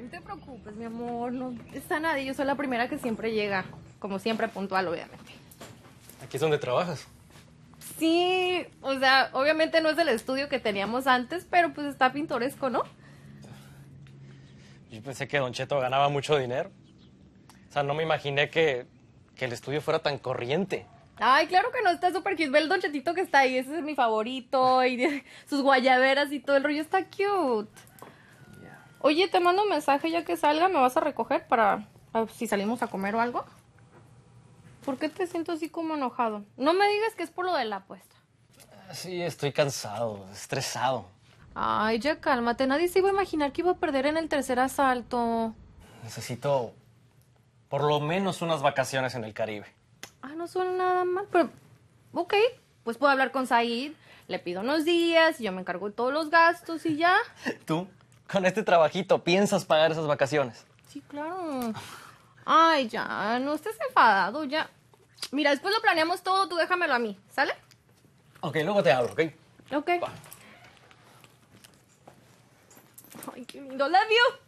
no te preocupes, mi amor, no está nadie, yo soy la primera que siempre llega, como siempre puntual, obviamente. ¿Aquí es donde trabajas? Sí, o sea, obviamente no es el estudio que teníamos antes, pero pues está pintoresco, ¿no? Yo pensé que Don Cheto ganaba mucho dinero. O sea, no me imaginé que, el estudio fuera tan corriente. Ay, claro que no, está súper cute. Ve el Don Chetito que está ahí, ese es mi favorito, y sus guayaberas y todo el rollo está cute. Oye, te mando un mensaje ya que salga, ¿me vas a recoger para ah, si salimos a comer o algo? ¿Por qué te siento así como enojado? No me digas que es por lo de la apuesta. Ah, sí, estoy cansado, estresado. Ay, ya cálmate, nadie se iba a imaginar que iba a perder en el tercer asalto. Necesito por lo menos unas vacaciones en el Caribe. Ah, no suena nada mal, pero ok, pues puedo hablar con Said, le pido unos días, y yo me encargo de todos los gastos y ya. ¿Tú? con este trabajito piensas pagar esas vacaciones. Sí, claro. Ay, ya, no estés enfadado, ya. Mira, después lo planeamos todo, tú déjamelo a mí, ¿sale? Ok, luego te hablo, ¿ok? Ok. Ay, qué lindo. Love you.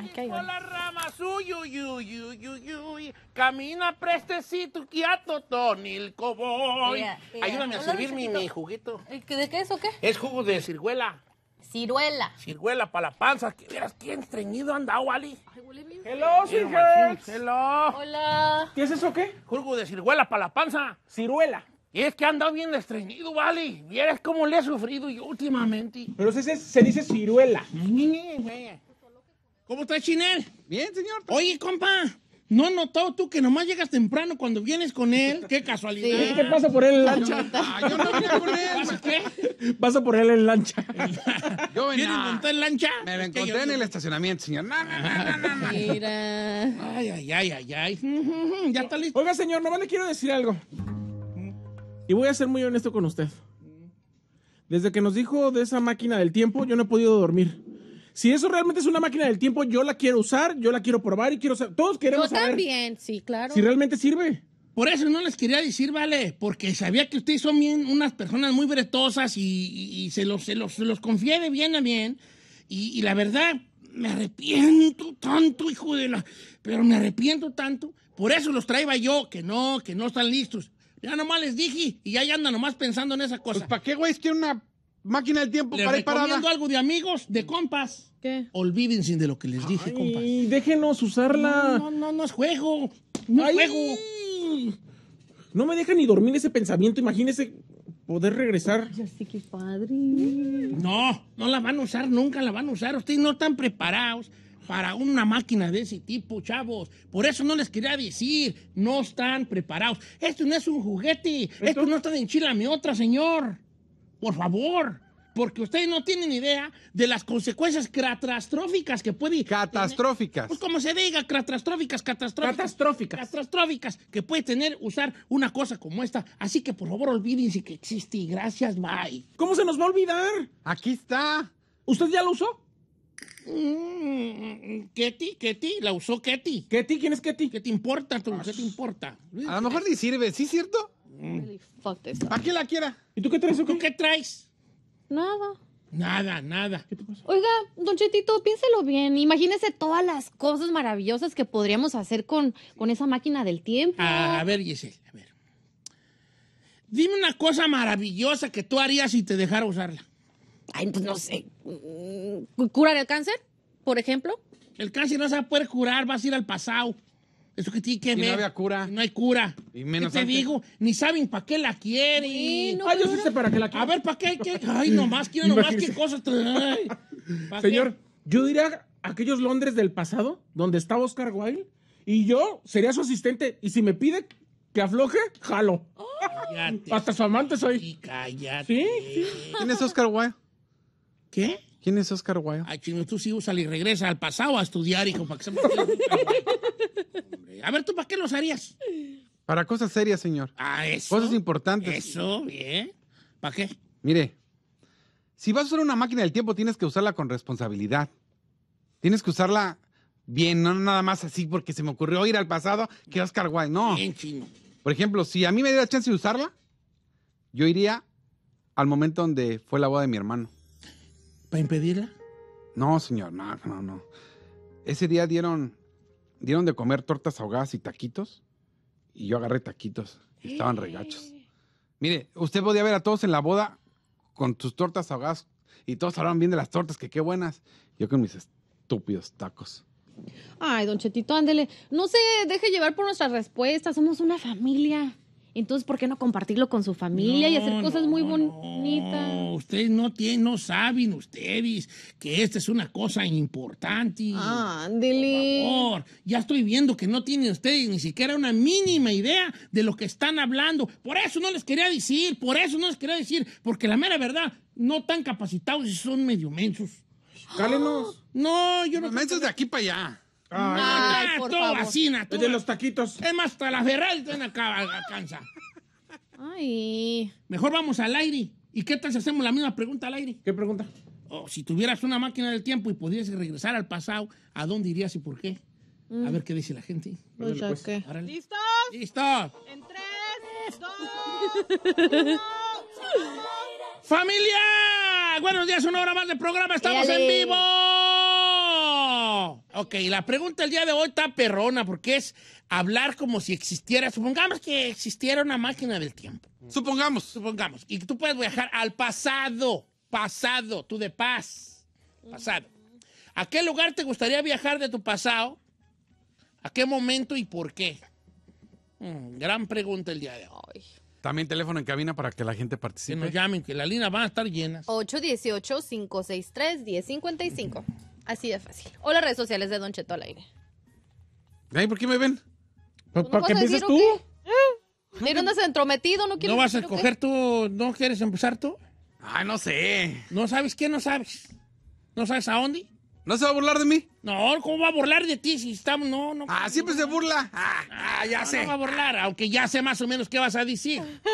Hola la rama uy. Camina prestecito, tu tonil, coboy. el Ayúdame a servir mi, juguito. ¿De qué es o qué? Es jugo de ciruela. Ciruela. Ciruela para la panza. Que verás qué estreñido anda, Wally. Hello, ciruela! Hello. Hola. ¿Qué es eso qué? Jugo de ciruela para la panza. Ciruela. Y es que anda bien estreñido, Wally. Vieras cómo le he sufrido yo últimamente. Pero se, se- dice ciruela. ¿Cómo está Chinel? Bien, señor. Oye, compa. ¿No notó tú que nomás llegas temprano cuando vienes con él? ¡Qué casualidad! Sí. pasa por él en lancha. yo no vine con él. ¿Pasa qué? Pasa por él en lancha. yo montar en lancha? Me lo encontré en el estacionamiento, señor. Mira. Ay, ay, ay, ay, ay. ya está listo. Oiga, señor, nomás le quiero decir algo. Y voy a ser muy honesto con usted. Desde que nos dijo de esa máquina del tiempo, yo no he podido dormir si eso realmente es una máquina del tiempo, yo la quiero usar, yo la quiero probar y quiero saber. Todos queremos yo también, sí, claro. Si realmente sirve. Por eso no les quería decir, vale, porque sabía que ustedes son unas personas muy bretosas y, se, los, se, los, confié de bien a bien. Y, la verdad, me arrepiento tanto, hijo de la... Pero me arrepiento tanto. Por eso los traía yo, que no, que no están listos. Ya nomás les dije y ya, ya andan nomás pensando en esa cosa. Pues, ¿para qué, güey? Es que una Máquina del tiempo, para ir parada. algo de amigos, de compas. ¿Qué? Olvídense de lo que les dije, compas. Y déjenos usarla. No, no, no, es juego. No es juego. No me deja ni dormir ese pensamiento. Imagínense poder regresar. Ay, así que padre. No, no la van a usar nunca, la van a usar. Ustedes no están preparados para una máquina de ese tipo, chavos. Por eso no les quería decir, no están preparados. Esto no es un juguete, esto, no está de mi otra, señor. Por favor. Porque ustedes no tienen idea de las consecuencias catastróficas que puede Catastróficas. pues como se diga, catastróficas, catastróficas. Catastróficas. Catastróficas que puede tener usar una cosa como esta. Así que por favor olvídense que existe. Y gracias, bye. ¿Cómo se nos va a olvidar? Aquí está. ¿Usted ya lo usó? Mm, Ketty, Ketty, la usó Ketty. ¿Ketty? ¿Quién es Ketty? ¿Qué te importa tú? ¿Qué te importa? A lo mejor le sirve, ¿sí cierto? Mm. ¿Para qué la quiera? ¿Y tú qué traes? qué traes? Nada. Nada, nada. ¿Qué te pasa? Oiga, don Chetito, piénselo bien. Imagínese todas las cosas maravillosas que podríamos hacer con, con esa máquina del tiempo. Ah, a ver, Giselle, a ver. Dime una cosa maravillosa que tú harías si te dejara usarla. Ay, pues no sé. Mm, ¿Curar el cáncer, por ejemplo? El cáncer no se va a poder curar, vas a ir al pasado. Eso que tiene que no había cura. No hay cura. Y menos ¿Qué te digo? Ni saben para qué la quieren. Ay, yo sí sé para qué la quieren. A ver, ¿para qué, qué? Ay, nomás quiero nomás qué cosas. Señor, yo diría aquellos Londres del pasado, donde estaba Oscar Wilde, y yo sería su asistente. Y si me pide que afloje, jalo. Hasta su amante soy. Y cállate. ¿Sí? ¿Quién es Oscar Wilde? ¿Qué? ¿Quién es Oscar Wilde? Ay, chino, tú sí usas y regresa al pasado a estudiar, hijo, para que se a ver, ¿tú para qué los harías? Para cosas serias, señor. Ah, eso. Cosas importantes. Eso, bien. ¿Para qué? Mire, si vas a usar una máquina del tiempo, tienes que usarla con responsabilidad. Tienes que usarla bien, no nada más así porque se me ocurrió ir al pasado que Oscar Wilde. No. Bien chino. Por ejemplo, si a mí me diera chance de usarla, yo iría al momento donde fue la boda de mi hermano. ¿Para impedirla? No, señor, no, no, no. Ese día dieron dieron de comer tortas ahogadas y taquitos. Y yo agarré taquitos. Y estaban regachos. Mire, usted podía ver a todos en la boda con sus tortas ahogadas. Y todos hablaban bien de las tortas, que qué buenas. Yo con mis estúpidos tacos. Ay, don Chetito, ándele. No se deje llevar por nuestras respuestas. Somos una familia. Entonces, ¿por qué no compartirlo con su familia y hacer cosas muy bonitas? No, ustedes no tienen, no saben ustedes que esta es una cosa importante. Ah, Por favor, ya estoy viendo que no tienen ustedes ni siquiera una mínima idea de lo que están hablando. Por eso no les quería decir, por eso no les quería decir, porque la mera verdad, no tan capacitados y son medio mensos. Cálenos. No, yo no. Mensos de aquí para allá. Ay, vacina. De los taquitos. Es más, hasta la Ferrari ven acá, alcanza. Ay. Mejor vamos al aire. ¿Y qué tal si hacemos la misma pregunta al aire? ¿Qué pregunta? Oh, si tuvieras una máquina del tiempo y pudieras regresar al pasado, ¿a dónde irías y por qué? A mm. ver qué dice la gente. Pues pues. ¿Listos? En tres, dos, uno. ¡Familia! Buenos días, una hora más de programa. Estamos en vivo Ok, la pregunta del día de hoy está perrona, porque es hablar como si existiera. Supongamos que existiera una máquina del tiempo. Supongamos. Supongamos. Y tú puedes viajar al pasado. Pasado, tú de paz. Pasado. ¿A qué lugar te gustaría viajar de tu pasado? ¿A qué momento y por qué? Mm, gran pregunta el día de hoy. También teléfono en cabina para que la gente participe. Que nos llamen, que la línea va a estar llena. 818-563-1055. Así de fácil. O las redes sociales de Don Cheto al aire. ¿por qué me ven? ¿Por, pues qué empiezas tú? ¿Eh? no andas entrometido, no quiero. ¿No vas a escoger tú? ¿No quieres empezar tú? Ah, no sé. ¿No sabes qué? ¿No sabes? ¿No sabes a dónde? ¿No se va a burlar de mí? No, ¿cómo va a burlar de ti si estamos? No, no. Ah, siempre pues se burla. Ah, ah ya sé. No va a burlar, aunque ya sé más o menos qué vas a decir.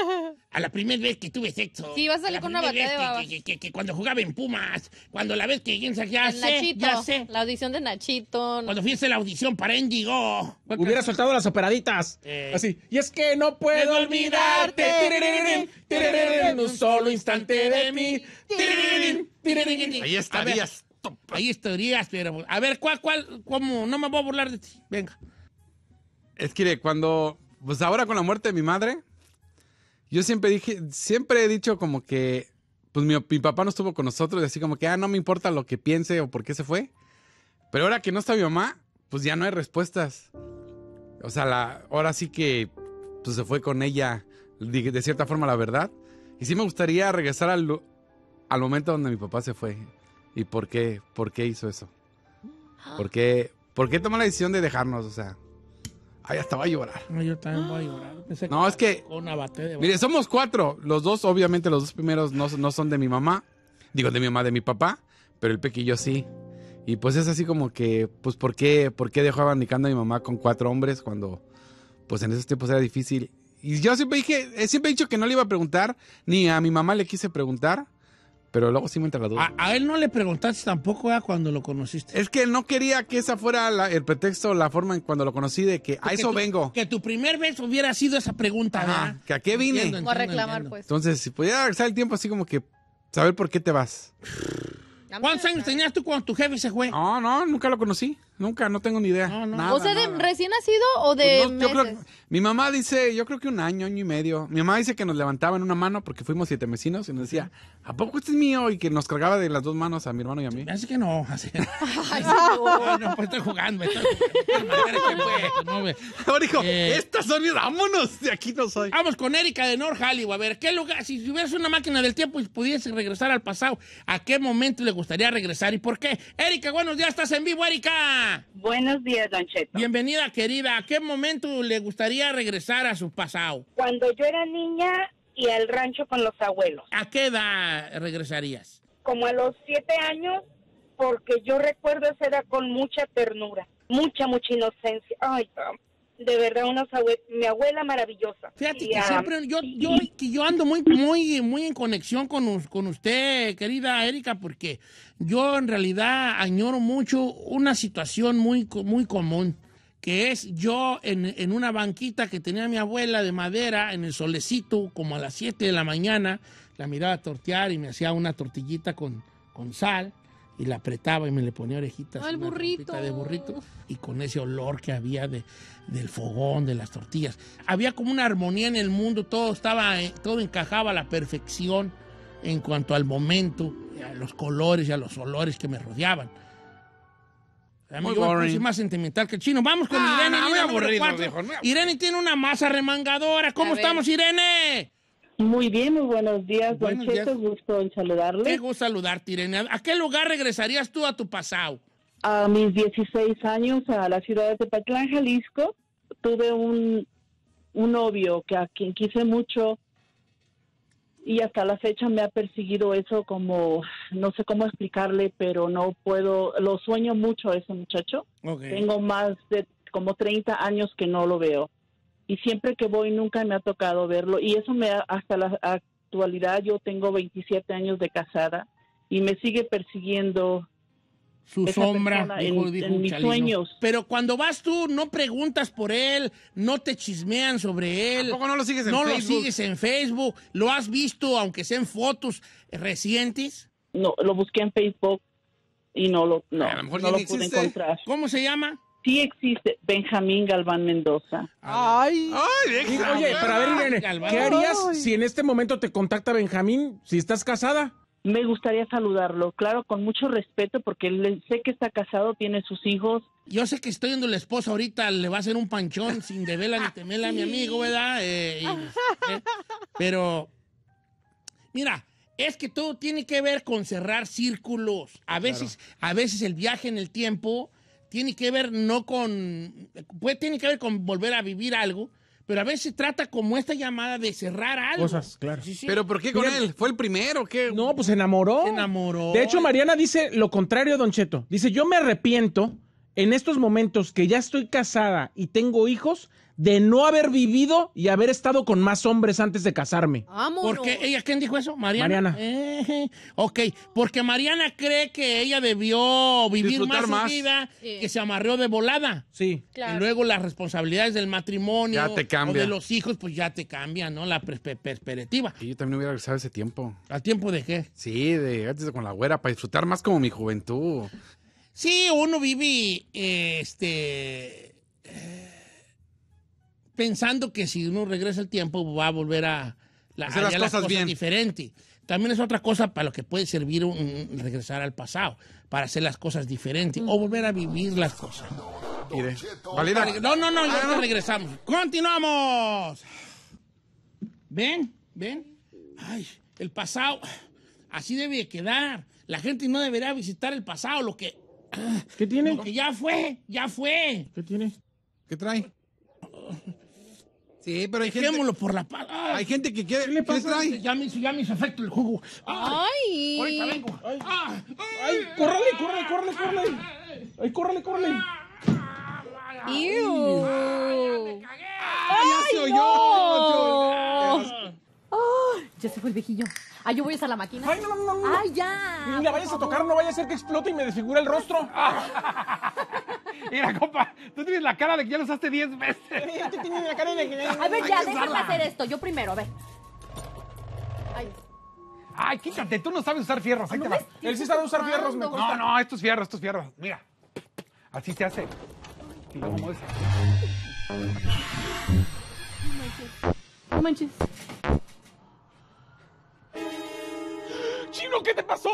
A la primera vez que tuve sexo. Sí, vas a salir con una batalla de Que, cuando jugaba en Pumas, cuando la vez que ya sé, Nachito, ya sé. La audición de Nachito. Cuando fuiste la audición para Indigo. Hubiera soltado las operaditas. Eh. Así. Y es que no puedo olvidarte. En un solo instante de mí. Ahí estarías Ahí estarías, pero. A ver, ¿cuál, cuál, cómo? No me voy a burlar de ti. Venga. Es que cuando. Pues ahora con la muerte de mi madre, yo siempre dije, siempre he dicho como que. Pues mi, papá no estuvo con nosotros, y así como que, ah, no me importa lo que piense o por qué se fue. Pero ahora que no está mi mamá, pues ya no hay respuestas. O sea, la, ahora sí que pues, se fue con ella, de, de cierta forma, la verdad. Y sí me gustaría regresar al, al momento donde mi papá se fue. ¿Y por qué? ¿Por qué hizo eso? Ah. ¿Por qué, por qué tomó la decisión de dejarnos? O sea, ahí hasta va a llorar. No, yo también voy a llorar. Ah. no, es que. mire, somos cuatro. Los dos, obviamente, los dos primeros no, son de mi mamá. Digo, de mi mamá, de mi papá. Pero el pequeño sí. Y pues es así como que, pues, ¿por qué, por qué dejó abanicando a mi mamá con cuatro hombres cuando, pues, en esos tiempos era difícil? Y yo siempre dije, eh, siempre he dicho que no le iba a preguntar, ni a mi mamá le quise preguntar, pero luego sí me entra la duda. A, él no le preguntaste tampoco ya cuando lo conociste. Es que no quería que esa fuera el pretexto, la forma en cuando lo conocí de que a eso vengo. Que tu primer vez hubiera sido esa pregunta. que a qué vine. Pues. Entonces, si pudiera regresar el tiempo así como que saber por qué te vas. ¿Cuántos años tenías tú cuando tu jefe se fue? No, no, nunca lo conocí. Nunca, no tengo ni idea. No, o sea, de recién nacido o pues de. Yo creo, mi mamá dice, yo creo que un año, año y medio. Mi mamá dice que nos levantaba en una mano porque fuimos siete vecinos y nos decía, ¿a poco este es mío? Y que nos cargaba de las dos manos a mi hermano y a mí. Así que no, así. no, pues estoy jugando, Ahora eh, estas son, vámonos, de aquí no soy. Vamos con Erika de North Hollywood. A ver, ¿qué lugar, si hubieras una máquina del tiempo y pudiese regresar al pasado, ¿a qué momento le gustaría regresar y por qué? Erika, buenos días, estás en vivo, Erika. Buenos días, Don Cheto. Bienvenida, querida. ¿A qué momento le gustaría regresar a su pasado? Cuando yo era niña y al rancho con los abuelos. ¿A qué edad regresarías? Como a los siete años, porque yo recuerdo esa edad con mucha ternura, mucha, mucha inocencia. Ay, de verdad, una mi abuela maravillosa. Fíjate que siempre, yo, yo, ando muy, muy, muy en conexión con, con usted, querida Erika, porque yo en realidad añoro mucho una situación muy, muy común que es yo en, una banquita que tenía mi abuela de madera en el solecito, como a las 7 de la mañana, la miraba a tortear y me hacía una tortillita con, con sal y la apretaba y me le ponía orejitas. ¡Al burrito. De burrito. Y con ese olor que había de, del fogón, de las tortillas. Había como una armonía en el mundo, todo estaba, eh, todo encajaba a la perfección en cuanto al momento, a los colores y a los olores que me rodeaban. Eh, amigo, es más sentimental que el chino. Vamos con ah, Irene. aburrido, Irene tiene una masa remangadora. ¿Cómo estamos, Irene? Muy bien, muy buenos días, buenos Don Gusto en saludarle. Qué gusto saludarte, Irene. ¿A qué lugar regresarías tú a tu pasado? A mis 16 años, a la ciudad de Tepatlán, Jalisco, tuve un, un novio que a quien quise mucho y hasta la fecha me ha perseguido eso como no sé cómo explicarle, pero no puedo, lo sueño mucho a ese muchacho. Tengo más de como 30 años que no lo veo y siempre que voy nunca me ha tocado verlo y eso me ha, hasta la actualidad yo tengo 27 años de casada y me sigue persiguiendo su sombra, en, mis sueños. Pero cuando vas tú, no preguntas por él, no te chismean sobre él. no lo sigues en no Facebook? lo sigues en Facebook. ¿Lo has visto, aunque sean fotos recientes? No, lo busqué en Facebook y no lo, no, lo, pude encontrar. ¿Cómo se llama? Sí existe Benjamín Galván Mendoza. Ay, ay, Oye, pero ver, Irene, ¿qué harías si en este momento te contacta Benjamín si estás casada? me gustaría saludarlo, claro, con mucho respeto, porque sé que está casado, tiene sus hijos. Yo sé que estoy viendo la esposa ahorita, le va a hacer un panchón sin de ni temela a mi amigo, ¿verdad? Eh, ¿eh? pero, mira, es que todo tiene que ver con cerrar círculos. A veces, a veces el viaje en el tiempo tiene que ver no con, puede, tiene que ver con volver a vivir algo, pero a veces trata como esta llamada de cerrar algo. Cosas, claro. ¿Pero por qué con él? ¿Fue el primero? ¿Qué? No, pues se enamoró. Se enamoró. De hecho, Mariana dice lo contrario Don Cheto. Dice, yo me arrepiento en estos momentos que ya estoy casada y tengo hijos de no haber vivido y haber estado con más hombres antes de casarme. porque ¿Ella quién dijo eso? Mariana. Mariana. ok, porque Mariana cree que ella debió vivir más, Su vida, que se amarreó de volada. Sí. Y luego las responsabilidades del matrimonio te cambia. de los hijos, pues ya te cambian, ¿no? La perspectiva. Y yo también hubiera regresado ese tiempo. ¿A tiempo de qué? Sí, de antes de con la güera, para disfrutar más como mi juventud. Sí, uno vive, este... Eh, pensando que si uno regresa el tiempo va a volver a hacer las cosas, bien. diferente. También es otra cosa para lo que puede servir un, regresar al pasado, para hacer las cosas diferentes o volver a vivir las cosas. Mire. No, no, no, no. Ah. regresamos. Continuamos. ¿Ven? ¿Ven? Ay, el pasado así debe quedar. La gente no debería visitar el pasado, lo que ¿Qué tiene? que ya fue, ya fue. ¿Qué tiene? ¿Qué trae? Sí, pero hay gente... gente. por la paz. Hay gente que quiere. ¿Qué le pasa? ya, me, ya hizo efecto el jugo. ¡Ay! ay. Ahorita vengo. ¡Ay! Ah, ay. ay ¡Córrale, córrele, córrele! córrale! ay ya me cagué! ¡Ay, ya se oyó! ya se fue el viejillo. Ah, yo voy a la máquina. ¡Ay, no, no, no! ¡Ay, ya! Mira, vayas a tocar, no vaya a ser que explote y me desfigure el rostro. Mira, compa, tú tienes la cara de que ya lo usaste 10 veces. tienes la cara de que A ver, ya, déjame hacer esto. Yo primero, a ver. Ay. Ay, quítate, tú no sabes usar fierros. Ahí ah, te va. Él sí sabe usar fierros, me no, No, no, estos fierros, estos fierros. Mira, así se hace. Y a mueves. No manches. No manches. Chino, ¿qué te pasó?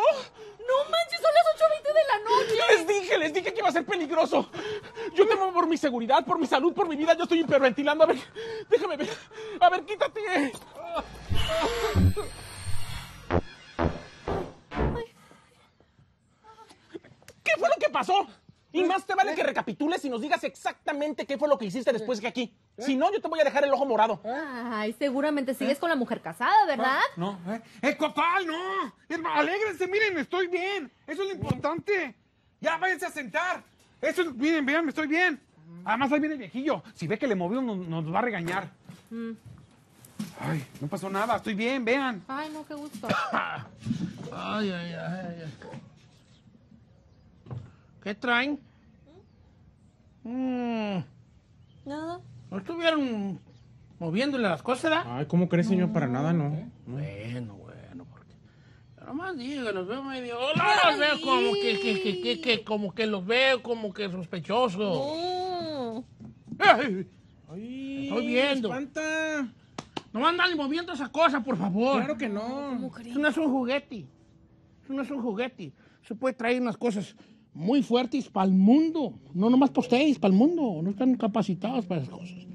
¡No manches! ¡Son las 8.20 de la noche! Les dije, les dije que iba a ser peligroso. Yo temo por mi seguridad, por mi salud, por mi vida. Yo estoy hiperventilando. A ver, déjame ver. A ver, quítate. ¿Qué fue lo que pasó? Y eh, más te vale eh. que recapitules y nos digas exactamente qué fue lo que hiciste eh, después de aquí. Si no, yo te voy a dejar el ojo morado. Ay, seguramente sigues con la mujer casada, ¿verdad? No, eh. cocal! No. Alégrense, miren, estoy bien. Eso es lo importante. Ya váyanse a sentar. Eso es, miren, vean, estoy bien. Además, ahí viene el viejillo. Si ve que le movió, nos, va a regañar. Mm. Ay, no pasó nada. Estoy bien, vean. Ay, no, qué gusto. ay, ay, ay. ay. ¿Qué traen? Mm. Nada. ¿No estuvieron moviéndole las cosas, ¿verdad? Ay, ¿cómo crees, señor? Para nada, no. Bueno, bueno, porque. Nada más diga, los veo medio. ¡Hola! Oh, los veo como que, que, que, que, como que los veo como que sospechosos. No. Ay, estoy viendo. Espanta. No andan moviendo esa cosa, por favor. Claro que no. ¿Cómo crees? Eso no es un juguete. Eso no es un juguete. Se puede traer unas cosas muy fuertes para el mundo. No nomás postéis para el mundo. No están capacitados para esas cosas.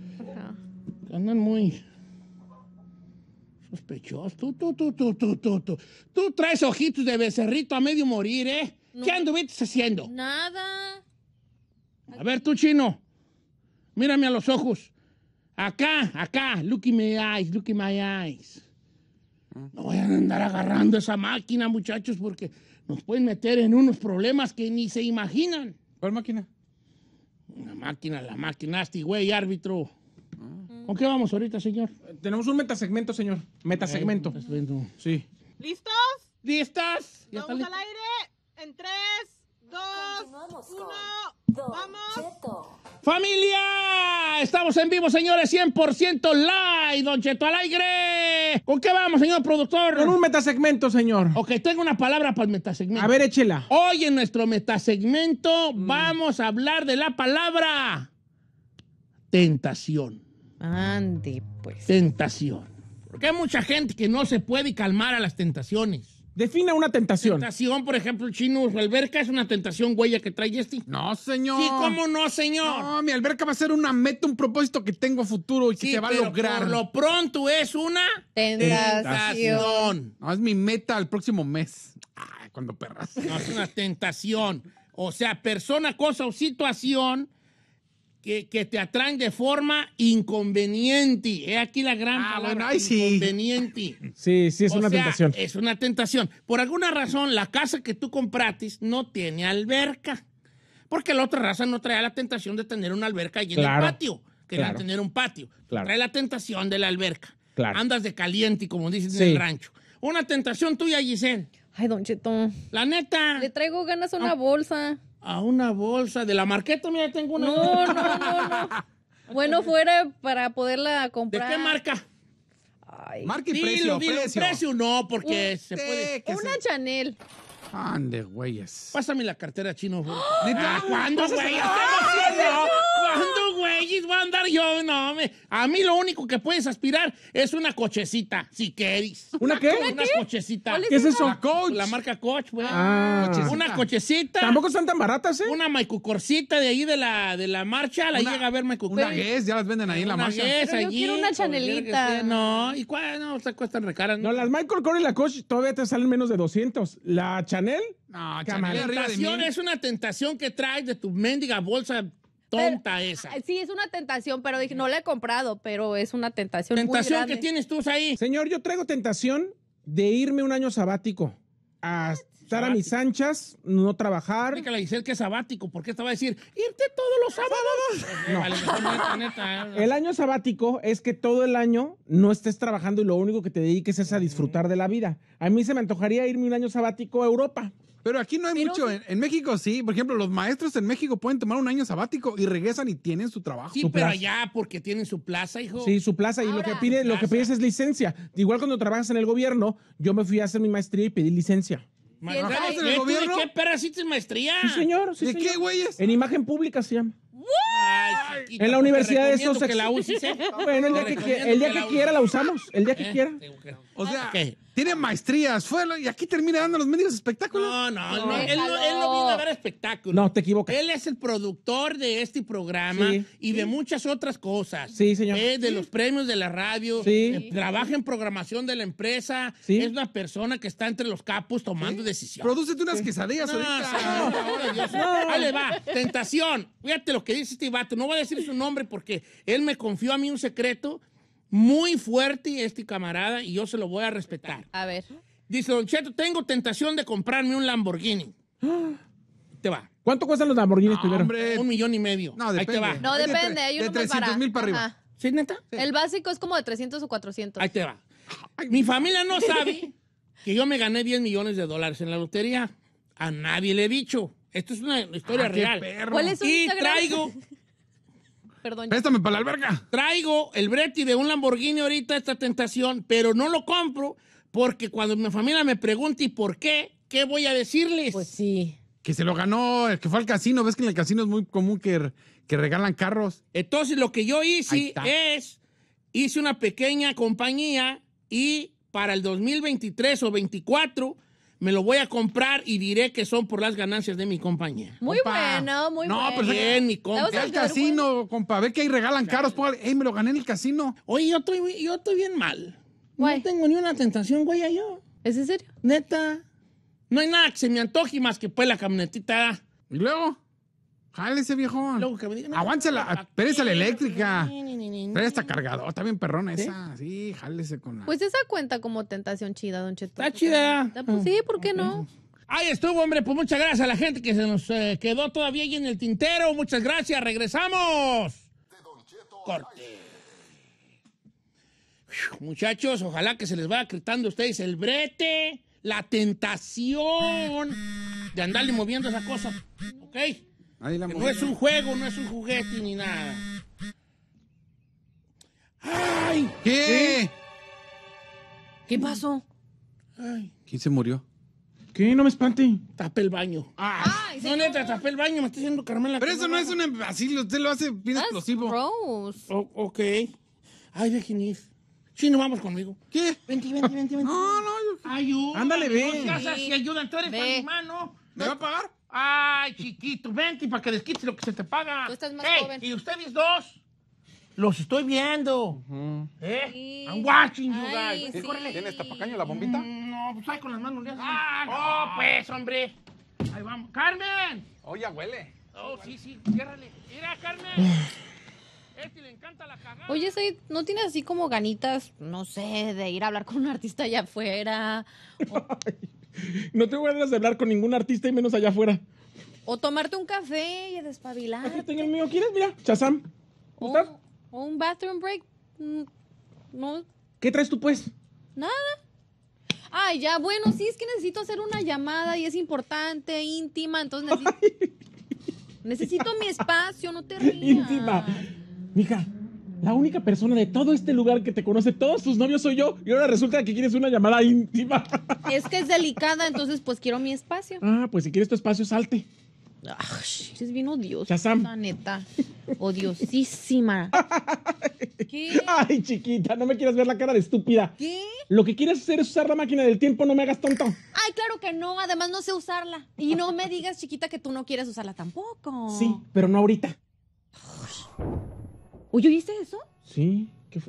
Andan muy sospechosos. Tú, tú, tú, tú, traes ojitos de becerrito a medio morir, ¿eh? ¿Qué anduviste haciendo? Nada. A ver, tú, chino. Mírame a los ojos. Acá, acá. Look in my eyes, look in my eyes. No vayan a andar agarrando esa máquina, muchachos, porque nos pueden meter en unos problemas que ni se imaginan. ¿Cuál máquina? Una máquina, la máquina, güey, árbitro. ¿Con qué vamos ahorita, señor? Tenemos un metasegmento, señor. Metasegmento. metasegmento. Sí. ¿Listos? ¿Listas? ¿Ya vamos al aire. En tres, dos, uno. dos. ¡Vamos! ¡Familia! Estamos en vivo, señores, 100% live, Don Cheto al aire. ¿Con qué vamos, señor productor? Con un metasegmento, señor. Ok, tengo una palabra para el metasegmento. A ver, échela. Hoy en nuestro metasegmento vamos a hablar de la palabra tentación. Andy, pues. Tentación. Porque hay mucha gente que no se puede calmar a las tentaciones. Defina una tentación. Tentación, por ejemplo, chino, su alberca es una tentación, huella, que trae este. No, señor. Sí, cómo no, señor. No, mi alberca va a ser una meta, un propósito que tengo a futuro y que se va a lograr. Por lo pronto es una tentación. No, es mi meta al próximo mes. Ah, cuando perras. No, es una tentación. O sea, persona, cosa o situación que, te atraen de forma inconveniente. Es aquí la gran ah, inconveniente. Sí, sí, es una tentación. Es una tentación. Por alguna razón, la casa que tú compraste no tiene alberca. Porque la otra raza no trae la tentación de tener una alberca allí en el patio. Que tener un patio. Trae la tentación de la alberca. Andas de caliente, como dices en el rancho. Una tentación tuya, Giselle. Ay, don Chetón. La neta. Le traigo ganas una bolsa a una bolsa de la marqueta, mira, tengo una. No, no, no, no. Bueno, fuera para poderla comprar. ¿De qué marca? Ay. Marca y precio, precio. precio. no, porque se puede. Una Chanel. Ande, güeyes. Pásame la cartera chino. Ah, ¿Cuándo, güey? ¿Cuándo? voy a andar yo. a mí lo único que puedes aspirar es una cochecita, si querés. ¿Una qué? Una cochecita. ¿Qué es eso? La, marca Coach, güey. Ah. Una cochecita. Tampoco están tan baratas, ¿eh? Una maicucorcita de ahí de la, de la marcha. La llega a ver maicucorcita. Una Guess, ya las venden ahí en la marcha. quiero una chanelita. No, ¿y cuál? No, se cuesta cuestan recaras. No, las Michael Kors y la Coach todavía te salen menos de 200. La Chanel... No, Chanel es una tentación que traes de tu mendiga bolsa Tonta esa. Sí, es una tentación, pero dije, no la he comprado, pero es una tentación. Tentación que tienes tú ahí. Señor, yo traigo tentación de irme un año sabático. A estar a mis anchas, no trabajar. qué que que es sabático, porque estaba va a decir, irte todos los sábados. Pues, eh, no. ¿eh? El año sabático es que todo el año no estés trabajando y lo único que te dediques es a disfrutar de la vida. A mí se me antojaría irme un año sabático a Europa. Pero aquí no hay mucho. En, México sí. Por ejemplo, los maestros en México pueden tomar un año sabático y regresan y tienen su trabajo. Sí, pero allá porque tienen su plaza, hijo. Sí, su plaza. y lo que, pide, lo que pides es licencia. Igual cuando trabajas en el gobierno, yo me fui a hacer mi maestría y pedí licencia. ¿Trabajas en el eh, gobierno? qué perra hiciste maestría? Sí, señor. Sí, ¿De qué, güeyes? En imagen pública se llama. en la pues universidad de esos. ¿eh? Bueno, el día, que, quiera la usamos. El día que eh, quiera. O sea, tiene maestrías, fue y aquí termina dando los medios espectáculos. No, no, no, él, no él no viene a dar espectáculos. No, te equivocas. Él es el productor de este programa y de muchas otras cosas. Sí, señor. Es eh, de los premios de la radio, trabaja en programación de la empresa, es una persona que está entre los capos tomando decisiones. Producete unas quesadillas no, ahorita. No, va, tentación. Fíjate lo que dice este vato, no voy a decir su nombre porque él me confió a mí un secreto muy fuerte este camarada y yo se lo voy a respetar. A ver. Dice, Don Cheto, tengo tentación de comprarme un Lamborghini. Te va. ¿Cuánto cuestan los Lamborghinis primero? Hombre. Un millón y medio. No, depende. No, depende. Hay uno de 300 mil para arriba. ¿Sí, neta? El básico es como de 300 o 400. Ahí te va. Mi familia no sabe que yo me gané 10 millones de dólares en la lotería. A nadie le he dicho. Esto es una historia ah, real. ¿Cuál es su y traigo perdón. para la alberga. Traigo el bretti de un Lamborghini ahorita, esta tentación, pero no lo compro porque cuando mi familia me pregunta ¿y por qué? ¿Qué voy a decirles? Pues sí. Que se lo ganó, el que fue al casino. Ves que en el casino es muy común que, que regalan carros. Entonces, lo que yo hice es, hice una pequeña compañía y para el 2023 o 2024 me lo voy a comprar y diré que son por las ganancias de mi compañía. Muy bueno, muy bueno. No, pero bien, mi compa. el al casino, compa. Ve que ahí regalan caros. Ey, me lo gané en el casino. Oye, yo estoy, yo estoy bien mal. No tengo ni una tentación, güey, a yo. ¿Es en serio? Neta. No hay nada que se me antoje más que pues la camionetita. ¿Y luego? Jálese, viejo. Luego que la eléctrica. Trae esta cargador, está bien perrona esa. Sí, jálese con la. Pues esa cuenta como tentación chida, don Cheto. Está chida. Pues, sí, ¿por qué no? Ahí estuvo, hombre. Pues muchas gracias a la gente que se nos eh, quedó todavía ahí en el tintero. Muchas gracias. Regresamos. Corte. Muchachos, ojalá que se les vaya gritando a ustedes el brete, la tentación de andarle moviendo esa cosa. ¿Ok? no es un juego, no es un juguete ni nada. ¡Ay! ¿Qué? ¿Qué pasó? Ay. ¿Quién se murió? ¿Qué? No me espante. Tapé el baño. Ah. Ay, no, neta, tapé el baño, me está haciendo Carmela. Pero eso no es un em, así, usted lo hace bien explosivo. Gross. ok. Ay, déjenme ir. Sí, no vamos conmigo. ¿Qué? Vente, vente, vente, vente. No, no, yo. Ayúdame. Ándale, ven. ¡Ayúdame! así, Ayúdame. tú mi hermano. ¿Me va a pagar? Ay, chiquito, vente para que les lo que se te paga. Tú Y ustedes dos, los estoy viendo. ¿Eh? Sí. I'm watching you guys. sí. ¿Tienes tapacaño la bombita? Mm, no, pues ahí con las manos le Ah, no, oh, pues, hombre. Ahí vamos. ¡Carmen! Oye, oh, huele. Oh, sí, sí, ciérrale. Mira, Carmen. Este le encanta la cagada. Oye, ¿no tienes así como ganitas, no sé, de ir a hablar con un artista allá afuera? No tengo ganas de hablar con ningún artista y menos allá afuera. O tomarte un café y despabilar. Aquí tengo el mío. ¿Quieres? Mira, Chazam. O, o, un bathroom break. Mm, no. ¿Qué traes tú, pues? Nada. Ay, ya, bueno, sí, es que necesito hacer una llamada y es importante, íntima, entonces necesito, necesito mi espacio, no te rías. Íntima. Mija, la única persona de todo este lugar que te conoce, todos tus novios soy yo, y ahora resulta que quieres una llamada íntima. Es que es delicada, entonces pues quiero mi espacio. Ah, pues si quieres tu espacio, salte. Ay, es bien odiosa. Ya La neta. Odiosísima. ¿Qué? Ay, chiquita, no me quieras ver la cara de estúpida. ¿Qué? Lo que quieres hacer es usar la máquina del tiempo, no me hagas tonto. Ay, claro que no, además no sé usarla. Y no me digas, chiquita, que tú no quieres usarla tampoco. Sí, pero no ahorita. Oye, ¿oíste eso? Sí. ¿qué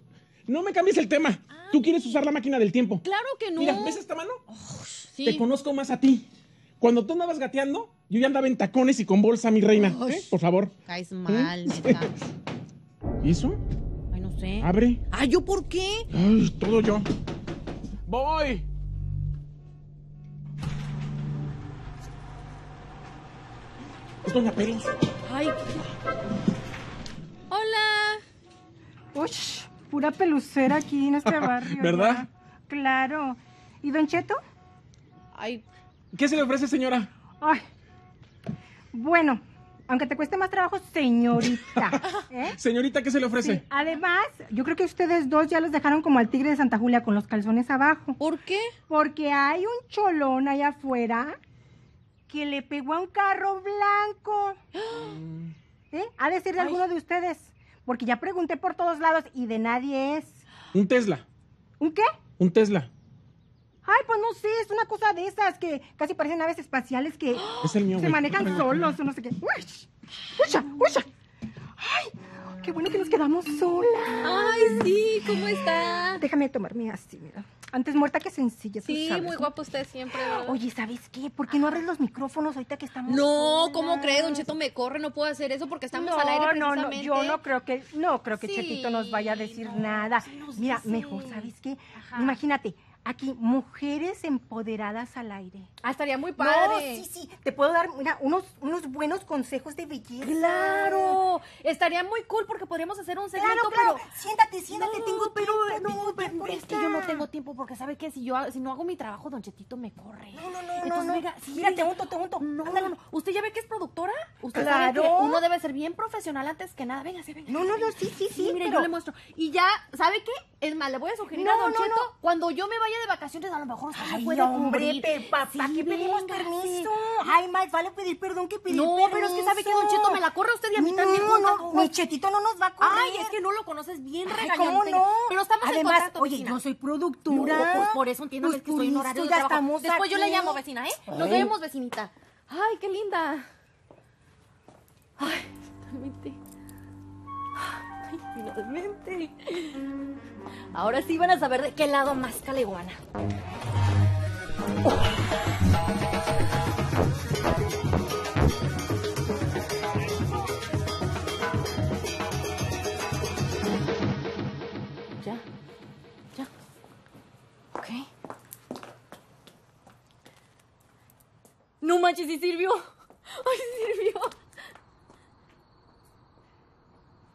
No me cambies el tema. Ah, tú quieres usar la máquina del tiempo. Claro que no. Mira, ¿ves esta mano? Oh, sí. Te conozco más a ti. Cuando tú andabas gateando, yo ya andaba en tacones y con bolsa, mi reina. ¿Eh? Por favor. Caes ¿Eh? mal, ¿Y eso? Ay, no sé. Abre. Ay, ¿yo por qué? Ay, todo yo. Voy. Es la pereza Ay, qué... Hola. Uy, pura pelucera aquí en este barrio. ¿Verdad? Claro. ¿Y Don Cheto? Ay. ¿Qué se le ofrece, señora? Ay. Bueno, aunque te cueste más trabajo, señorita. ¿eh? Señorita, ¿qué se le ofrece? Además, yo creo que ustedes dos ya los dejaron como al tigre de Santa Julia con los calzones abajo. ¿Por qué? Porque hay un cholón allá afuera que le pegó a un carro blanco. Mm. ¿Eh? Ha de alguno de ustedes. Porque ya pregunté por todos lados y de nadie es. Un Tesla. ¿Un qué? Un Tesla. Ay, pues no sé, es una cosa de esas que casi parecen aves espaciales que se manejan solos o no sé qué. ¡Ay! ¡Qué bueno que nos quedamos solas! ¡Ay, sí! ¿Cómo está? Déjame tomarme así, mira. Antes muerta que sencilla. Sí, muy guapo usted siempre. Oye, ¿sabes qué? ¿Por qué no abres los micrófonos ahorita que estamos? No, ¿cómo cree? Don Cheto me corre, no puedo hacer eso porque estamos al aire No, no, yo no creo que, no creo que Chetito nos vaya a decir nada. Mira, mejor, ¿sabes qué? Imagínate, aquí mujeres empoderadas al aire. Ah, estaría muy padre. No, sí, sí, te puedo dar unos, unos buenos consejos de belleza. Claro, estaría muy cool porque podríamos hacer un segmento, claro, claro. siéntate, siéntate, tengo pero no, pero es que yo no tengo tiempo porque sabe qué? si yo si no hago mi trabajo, Don Chetito me corre. No, no, no, Entonces, no, mira, te unto, te unto. No, no, no. ¿Usted ya ve que es productora? Usted claro. sabe que uno debe ser bien profesional antes que nada. Venga, sí, venga. No, no, no, sí, sí, sí. sí mire, yo le muestro. Y ya, ¿sabe qué? Es más, le voy a sugerir a Don Cheto cuando yo me vaya de vacaciones, a lo mejor usted Ay, no puede hombre, papá, ¿qué pedimos permiso? Ay, Mike vale pedir perdón que pedir no, pero es que sabe que Don Cheto me la corre a usted y a mí también. No, no, mi Chetito no nos va a correr. Ay, es que no lo conoces bien, regañón. ¿Cómo no? Pero estamos Además, en Oye, yo soy productora. No, pues por eso entiendo que soy en horario Después yo le llamo, vecina, ¿eh? Nos vemos, vecinita. Ay, qué linda. Ay, totalmente. Ahora sí van a saber de qué lado más caliguana. Ya, ya. No manches, y sirvió. Ay, sirvió.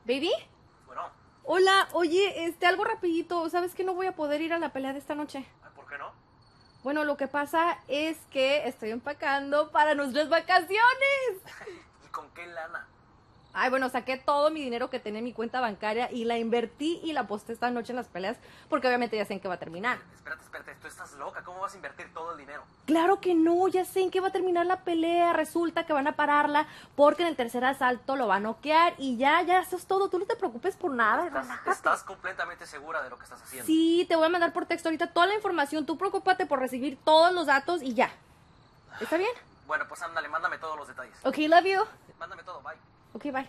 ¿Baby? Hola, oye, este, algo rapidito. ¿Sabes que no voy a poder ir a la pelea de esta noche? ¿Por qué no? Bueno, lo que pasa es que estoy empacando para nuestras vacaciones. ¿Y con qué lana? Ay, bueno, saqué todo mi dinero que tenía en mi cuenta bancaria y la invertí y la aposté esta noche en las peleas porque obviamente ya sé en qué va a terminar. Espérate, espérate, tú estás loca, ¿cómo vas a invertir todo el dinero? Claro que no, ya sé en qué va a terminar la pelea, resulta que van a pararla porque en el tercer asalto lo van a noquear y ya, ya, eso es todo, tú no te preocupes por nada. Estás, estás completamente segura de lo que estás haciendo. Sí, te voy a mandar por texto ahorita toda la información, tú preocúpate por recibir todos los datos y ya. ¿Está bien? Bueno, pues ándale, mándame todos los detalles. Ok, love you. Mándame todo, bye. Okay, bye.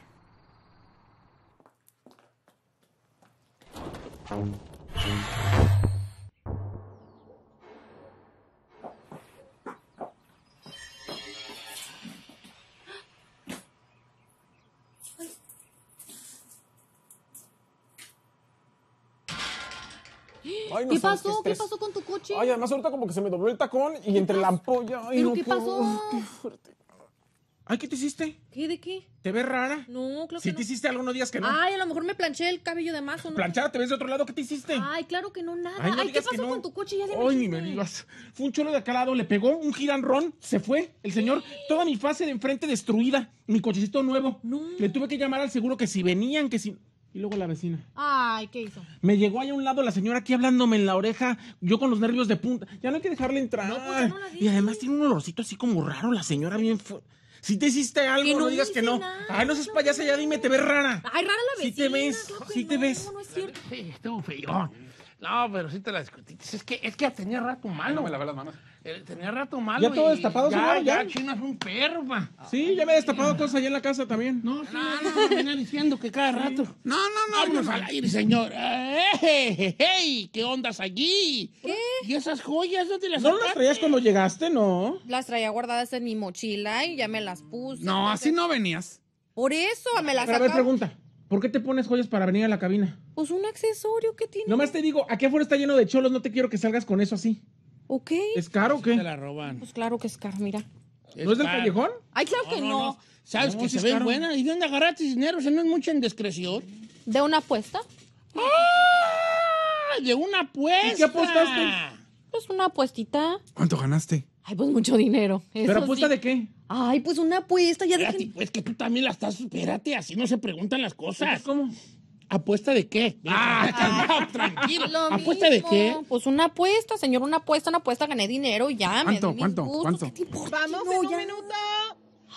¿Qué pasó? Qué, pasó con tu coche? Ay, además ahorita como que se me dobló el tacón y entre la ampolla. qué pasó? qué fuerte. Ay, ¿qué te hiciste? ¿Qué de qué? ¿Te ves rara? No, claro si que no. te hiciste algunos días que no. Ay, a lo mejor me planché el cabello de más. ¿no? Planchada, te ves de otro lado, ¿qué te hiciste? Ay, claro que no, nada. Ay, ¿qué pasó con tu coche? Ya de Ay, ni me digas. Fue un cholo de acá lado, le pegó un giranrón, se fue. El señor, toda mi fase de enfrente destruida, mi cochecito nuevo. No. Le tuve que llamar al seguro que si venían, que si... Y luego la vecina. Ay, ¿qué hizo? Me llegó ahí a un lado la señora aquí hablándome en la oreja, yo con los nervios de punta. Ya no hay que dejarle entrar. No, pues no y además tiene un olorcito así como raro la señora bien si te hiciste algo, no, digas que no. Ay, no seas no, payasa, ya dime, te ves rara. Ay, rara la vecina. Si pues te ves, si te ves. No, es cierto. Sí, estuvo feo. No, pero si te la discutiste. Es que, es que tenía rato malo. me lavé las manos. Eh, tenía rato malo. Ya todo destapado, ya, señor, ya. ya China es un perro, pa. Sí, ya me he destapado cosas allá en la casa también. No, no, no, venía diciendo que cada rato. No, no, no. Vámonos pues, al aire, señor. ¡Ey! Hey, ¿Qué ondas allí? ¿Qué? ¿Y esas joyas dónde las ¿No las traías cuando llegaste, no? Las traía guardadas en mi mochila y ya me las puse. No, así no venías. Por eso me las Pero, A ver, pregunta. ¿Por qué te pones joyas para venir a la cabina? Pues un accesorio que tiene. Nomás te digo, aquí afuera está lleno de cholos, no te quiero que salgas con eso así. Ok. ¿Es caro o qué? la roban. Pues claro que es caro, mira. ¿No es del callejón? Ay, claro que no. ¿Sabes qué? que se ven buena. ¿Y de dónde agarraste dinero? O sea, no es mucha indiscreción. ¿De una apuesta? ¡Ah! ¡De una apuesta! ¿Y qué apostaste? Pues una apuestita. ¿Cuánto ganaste? Ay, pues mucho dinero. ¿Pero apuesta de qué? Ay, pues una apuesta, ya Espérate, pues que tú también la estás... Espérate, así no se preguntan las cosas. Pues, ¿Cómo? ¿Apuesta de qué? Ah, tranquilo. ¿Apuesta de qué? Pues una apuesta, señor, una apuesta, una apuesta, gané dinero, ya. ¿Cuánto, me cuánto, cuánto? Vamos un minuto.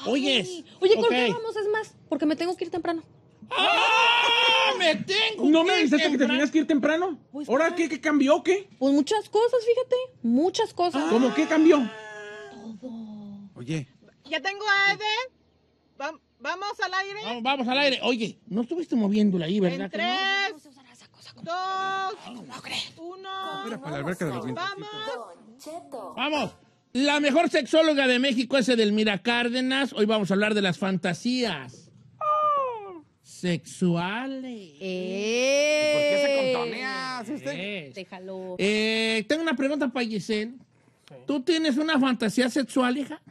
Oyes. oye, okay. qué vamos? Es más, porque me tengo que ir temprano. ¡Ah! ¡Me tengo! ¿No me dijiste que te tenías que ir temprano? Pues ¿Ahora qué, qué cambió? ¿Qué? Pues muchas cosas, fíjate. Muchas cosas. ¿Cómo qué cambió? Todo. Oye. Ya tengo a Vamos. ¿Vamos al aire? Vamos, al aire. Oye, no estuviste moviéndola ahí, ¿verdad? En tres, no? dos, uno. Vamos. Vamos. La mejor sexóloga de México es Edelmira Cárdenas. Hoy vamos a hablar de las fantasías. Sexuales. Eh. ¿Por qué se contonea? Déjalo. Eh, tengo una pregunta para Giselle. ¿Tú tienes una fantasía sexual, hija?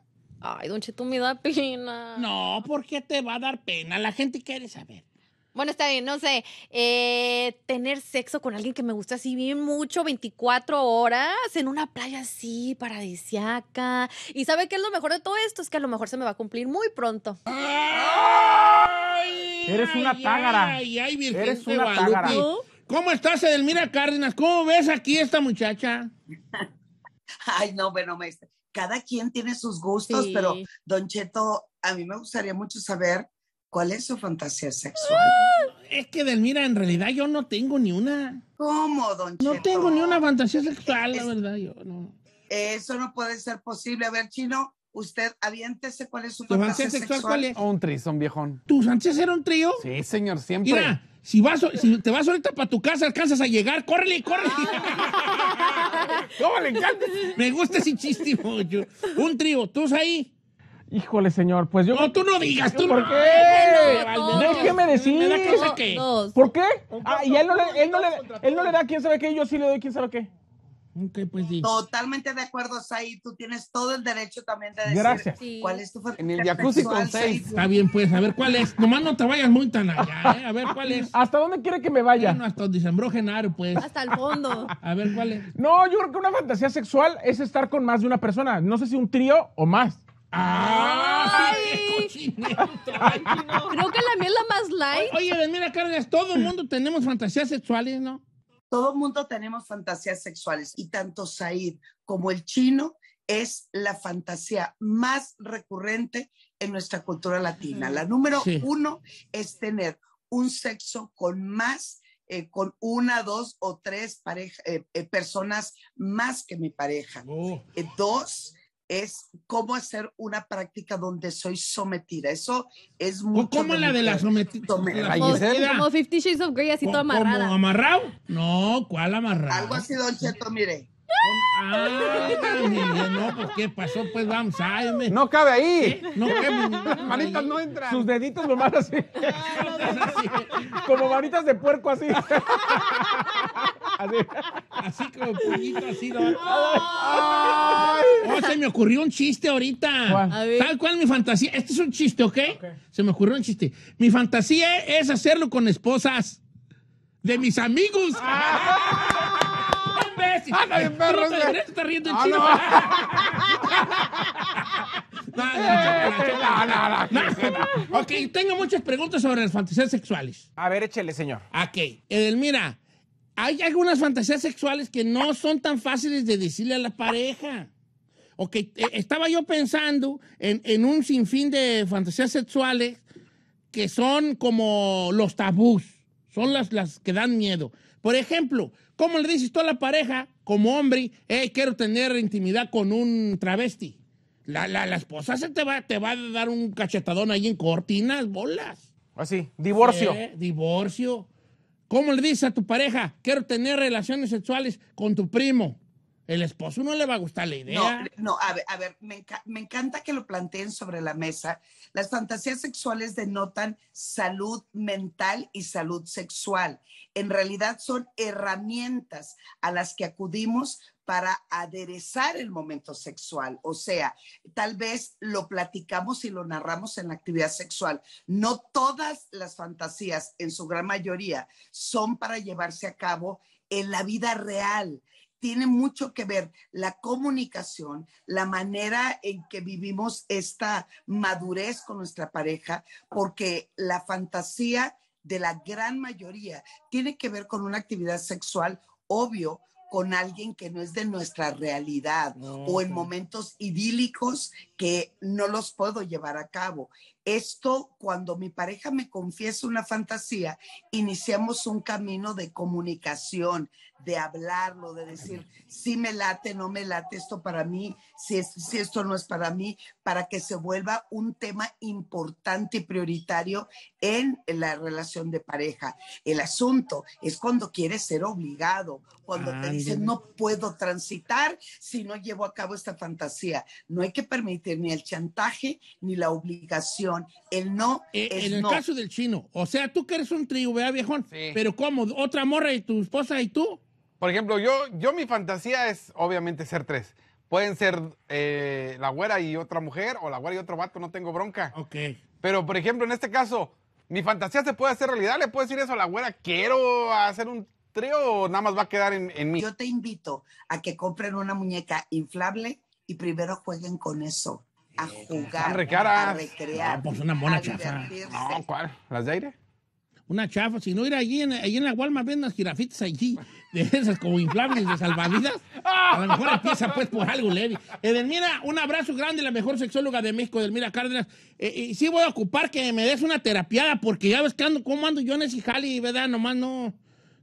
Ay, Don tú me da pena. No, ¿por qué te va a dar pena? La gente quiere saber. Bueno, está bien, no sé. Eh, tener sexo con alguien que me gusta así bien mucho, 24 horas, en una playa así, paradisiaca. Y ¿sabe qué es lo mejor de todo esto? Es que a lo mejor se me va a cumplir muy pronto. Ay, Eres una tágara. Ay, ay, Virgen Eres una ¿Cómo estás, Edelmira Cárdenas? ¿Cómo ves aquí esta muchacha? ay, no, bueno, me cada quien tiene sus gustos, pero Don Cheto, a mí me gustaría mucho saber cuál es su fantasía sexual. Ah, es que, mira, en realidad yo no tengo ni una. ¿Cómo, Don Cheto? No tengo ni una fantasía sexual, la verdad, yo no. Eso no puede ser posible. A ver, Chino, usted aviéntese cuál es su fantasía sexual. ¿Cuál es? un viejón. ¿Tu fantasía era un trío? Sí, señor, siempre. Mira, si, vas, si te vas ahorita para tu casa, alcanzas a llegar, córrele, córrele. Ah. ¿Cómo le encanta? Me gusta ese chiste, Un trío, ¿tú ahí? Híjole, señor, pues yo... No, tú no digas, tú ¿Por no. ¿Por qué? Déjeme decir. Me da ¿Por qué? Ah, y él no, le, él, no le, él no le da quién sabe qué, yo sí le doy quién sabe qué pues Totalmente de acuerdo, Say. Tú tienes todo el derecho también de decir Gracias. cuál es tu En el jacuzzi con seis. Está bien, pues, a ver cuál es. Nomás no te vayas muy tan allá, ¿eh? A ver cuál es. ¿Hasta dónde quiere que me vaya? No hasta donde Genaro, pues. Hasta el fondo. A ver cuál es. No, yo creo que una fantasía sexual es estar con más de una persona. No sé si un trío o más. Ah, ¡Ay! Creo que la mía es la más light. Oye, mira, Carlos, todo el mundo tenemos fantasías sexuales, ¿no? Todo mundo tenemos fantasías sexuales y tanto Said como el chino es la fantasía más recurrente en nuestra cultura latina. La número uno es tener un sexo con más, eh, con una, dos o tres eh, eh, personas más que mi pareja. Oh. dos, es cómo hacer una práctica donde soy sometida. Eso es muy... ¿Cómo la de la sometida? Como, 50 Shades of Grey, así todo amarrada. amarrado? No, ¿cuál amarrado? Algo así, Don Cheto, mire. Ah, no, pues qué pasó, pues vamos, ay, No cabe ahí. No cabe, manitas no entran. Sus deditos nomás así. Como manitas de puerco así. Así, como puñito, así. se me ocurrió un chiste ahorita. ¿Tal cual mi fantasía? Este es un chiste, ¿ok? Se me ocurrió un chiste. Mi fantasía es hacerlo con esposas de mis amigos. No, no, Ok, tengo muchas preguntas sobre las fantasías sexuales. A ver, échele, señor. Ok, Edelmira, hay algunas fantasías sexuales que no son tan fáciles de decirle a la pareja. que eh, estaba yo pensando en, un sinfín de fantasías sexuales que son como los tabús, son las, las que dan miedo. Por ejemplo, ¿cómo le dices tú a la pareja, como hombre, quiero tener intimidad con un travesti? La, esposa se te va, te va a dar un cachetadón ahí en cortinas, bolas. Así, ah, divorcio. divorcio. ¿Cómo le dices a tu pareja, quiero tener relaciones sexuales con tu primo? El esposo no le va a gustar la idea. No, no a ver, a ver me, me, encanta que lo planteen sobre la mesa. Las fantasías sexuales denotan salud mental y salud sexual. En realidad son herramientas a las que acudimos para aderezar el momento sexual. O sea, tal vez lo platicamos y lo narramos en la actividad sexual. No todas las fantasías, en su gran mayoría, son para llevarse a cabo en la vida real. Tiene mucho que ver la comunicación, la manera en que vivimos esta madurez con nuestra pareja, porque la fantasía de la gran mayoría tiene que ver con una actividad sexual, obvio, con alguien que no es de nuestra realidad o en momentos idílicos que no los puedo llevar a cabo. Esto, cuando mi pareja me confiesa una fantasía, iniciamos un camino de comunicación, de hablarlo, de decir, si me late, no me late esto para mí, si, si esto no es para mí, para que se vuelva un tema importante y prioritario en la relación de pareja. El asunto es cuando quieres ser obligado, cuando te dicen, no puedo transitar si no llevo a cabo esta fantasía. No hay que permitir ni el chantaje ni la obligación el no eh, En el caso del chino, o sea, tú que eres un trío, ¿verdad, viejón? Pero ¿cómo? ¿Otra morra y tu esposa y tú? Por ejemplo, yo, yo mi fantasía es obviamente ser tres. Pueden ser eh, la güera y otra mujer o la güera y otro vato, no tengo bronca. Ok. Pero, por ejemplo, en este caso, mi fantasía se puede hacer realidad. Le puedo decir eso a la güera, quiero hacer un trío o nada más va a quedar en mí. Yo te invito a que compren una muñeca inflable y primero jueguen con eso a jugar, a recrear. pues una mona chafa. No, ¿cuál? ¿Las de aire? Una chafa, si no ir allí en, allí en la Walmart, ven unas jirafitas allí, de esas como inflables de salvavidas. A lo mejor empieza pues por algo, Levi. Edelmira, un abrazo grande, la mejor sexóloga de México, Edelmira Cárdenas. y eh, eh, sí voy a ocupar que me des una terapiada, porque ya ves que ando, cómo ando yo en ese jali, ¿verdad? Nomás no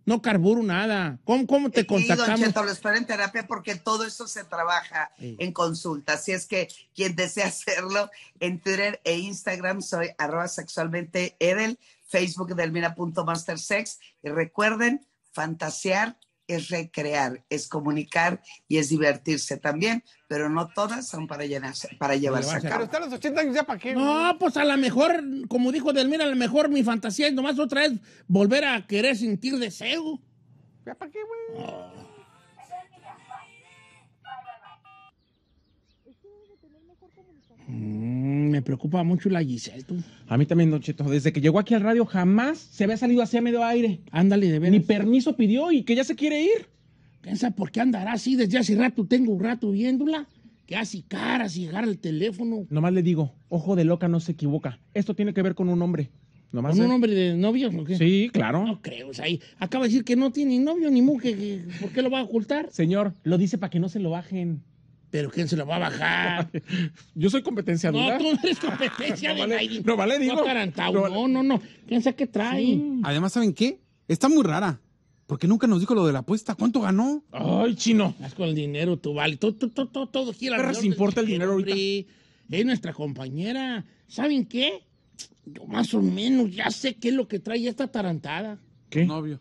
no carburo nada. ¿Cómo, cómo te contactamos? Eh, sí, don Cheto, lo en terapia porque todo eso se trabaja en consulta. Así es que quien desea hacerlo, en Twitter e Instagram soy arroba sexualmente Edel, Facebook mastersex. Y recuerden, fantasear es recrear, es comunicar y es divertirse también, pero no todas son para, para llevarse a cabo. Pero está a los 80 años ya para qué. No, pues a lo mejor, como dijo Delmira, a lo mejor mi fantasía es nomás otra vez volver a querer sentir deseo. ¿Ya para qué, güey? Mm, me preocupa mucho la Giselle, A mí también, Don Cheto. Desde que llegó aquí al radio jamás se había salido así a medio aire. Ándale, de ver. Ni permiso pidió y que ya se quiere ir. Piensa por qué andará así. Desde hace rato tengo un rato viéndola. Que así cara, si agarra el teléfono. Nomás le digo, ojo de loca no se equivoca. Esto tiene que ver con un hombre. ¿Con un hombre de novio, o qué? Sí, claro. No creo, ahí acaba de decir que no tiene ni novio ni mujer, ¿por qué lo va a ocultar? Señor, lo dice para que no se lo bajen. Pero ¿quién se lo va a bajar? Yo soy competencia dura. No, tú no eres competencia de nadie. No vale, digo. No, no, no, no, ¿Quién sabe qué trae? Además, ¿saben qué? Está muy rara. Porque nunca nos dijo lo de la apuesta. ¿Cuánto ganó? Ay, chino. Haz con el dinero, tú vale. Todo, todo, todo, todo gira. Pero se importa el dinero ahorita. Es nuestra compañera. ¿Saben qué? Yo más o menos ya sé qué es lo que trae esta tarantada. ¿Qué? Novio.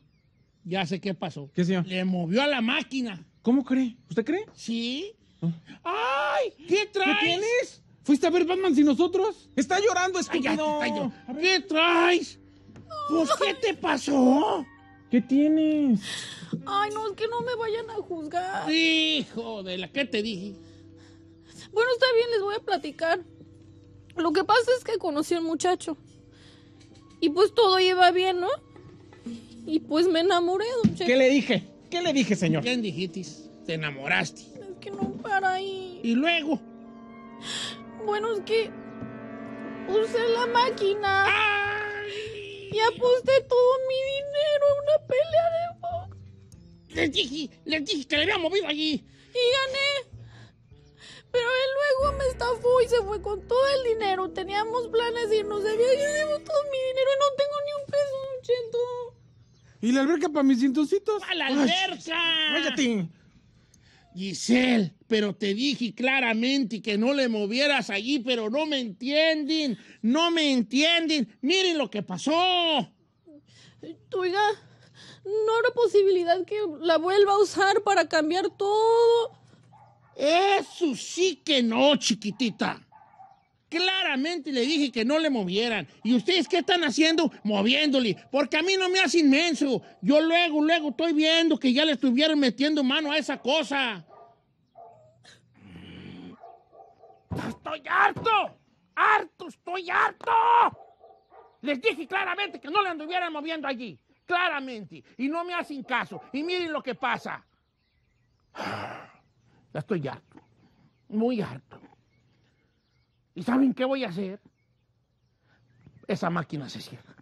Ya sé qué pasó. ¿Qué, señor? Le movió a la máquina. ¿Cómo cree? ¿Usted cree? Sí. ¡Ay! ¿Qué traes? ¿Qué tienes? ¿Fuiste a ver Batman sin nosotros? ¡Está llorando, estúpido! Ay, ya, ¿Qué traes? ¿qué te pasó? ¿Qué tienes? Ay, no, es que no me vayan a juzgar. Hijo de la que te dije. Bueno, está bien, les voy a platicar. Lo que pasa es que conocí a un muchacho. Y pues todo iba bien, ¿no? Y pues me enamoré, don ¿Qué le dije? ¿Qué le dije, señor? ¿Quién dijiste? Te enamoraste que no para ahí. ¿Y luego? Bueno, es que usé la máquina y aposté todo mi dinero a una pelea de box. Les dije, les dije que le había movido allí. Y gané. Pero él luego me estafó y se fue con todo el dinero. Teníamos planes y no debía Yo llevo todo mi dinero y no tengo ni un peso, chento. ¿Y la alberca para mis cintositos? ¡A la alberca! ¡Váyate! Giselle, pero te dije claramente que no le movieras allí, pero no me entienden, no me entienden. Miren lo que pasó. Oiga, no era posibilidad que la vuelva a usar para cambiar todo. Eso sí que no, chiquitita. Claramente le dije que no le movieran. ¿Y ustedes qué están haciendo? Moviéndole. Porque a mí no me hace inmenso. Yo luego, luego estoy viendo que ya le estuvieron metiendo mano a esa cosa. ¡Estoy harto! ¡Harto! ¡Estoy harto! Les dije claramente que no le anduvieran moviendo allí. Claramente. Y no me hacen caso. Y miren lo que pasa. Ah, ya estoy harto. Muy harto. ¿Y saben qué voy a hacer? Esa máquina se cierra.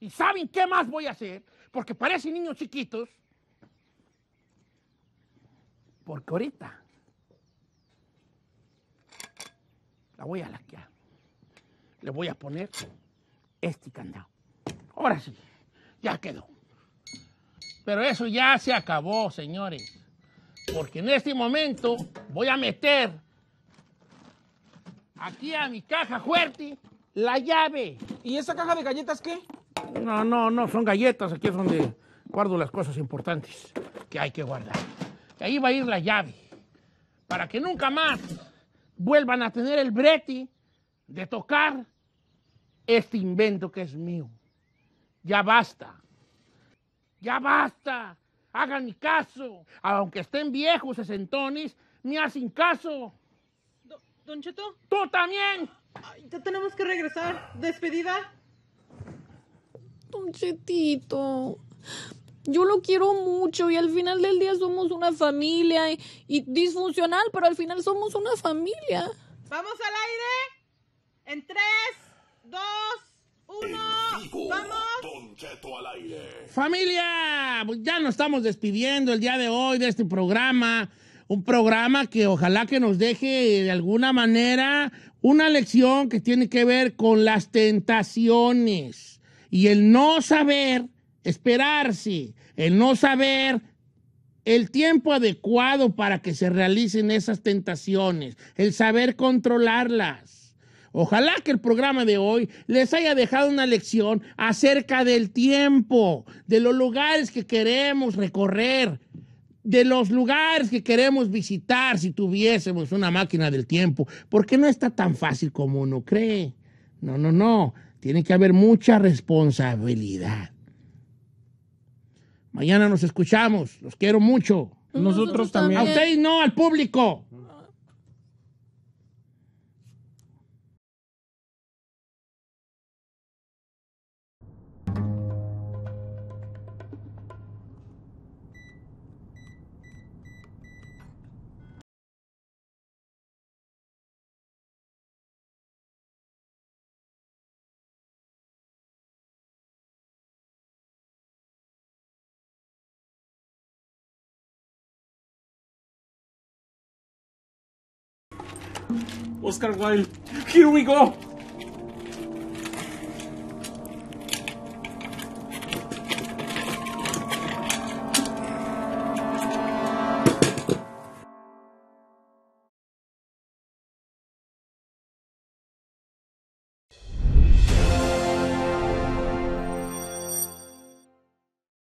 ¿Y saben qué más voy a hacer? Porque parecen niños chiquitos. Porque ahorita la voy a laquear. Le voy a poner este candado. Ahora sí, ya quedó. Pero eso ya se acabó, señores. Porque en este momento voy a meter aquí a mi caja fuerte la llave. ¿Y esa caja de galletas qué? No, no, no, son galletas. Aquí es donde guardo las cosas importantes que hay que guardar. ahí va a ir la llave. Para que nunca más vuelvan a tener el brete de tocar este invento que es mío. Ya basta. Ya basta. Hagan mi caso. Aunque estén viejos, sesentones, me hacen caso. ¡Tú también! ya tenemos que regresar. ¿Despedida? Don Yo lo quiero mucho y al final del día somos una familia y, disfuncional, pero al final somos una familia. Vamos al aire. En 3, 2, 1. Vamos. Toncheto al aire. Familia, pues ya nos estamos despidiendo el día de hoy de este programa un programa que ojalá que nos deje eh, de alguna manera una lección que tiene que ver con las tentaciones y el no saber esperarse, el no saber el tiempo adecuado para que se realicen esas tentaciones, el saber controlarlas. Ojalá que el programa de hoy les haya dejado una lección acerca del tiempo, de los lugares que queremos recorrer de los lugares que queremos visitar si tuviésemos una máquina del tiempo, porque no está tan fácil como uno cree. No, no, no. Tiene que haber mucha responsabilidad. Mañana nos escuchamos. Los quiero mucho. Nosotros, también. A ustedes no, al público. Oscar Wilde. Here we go!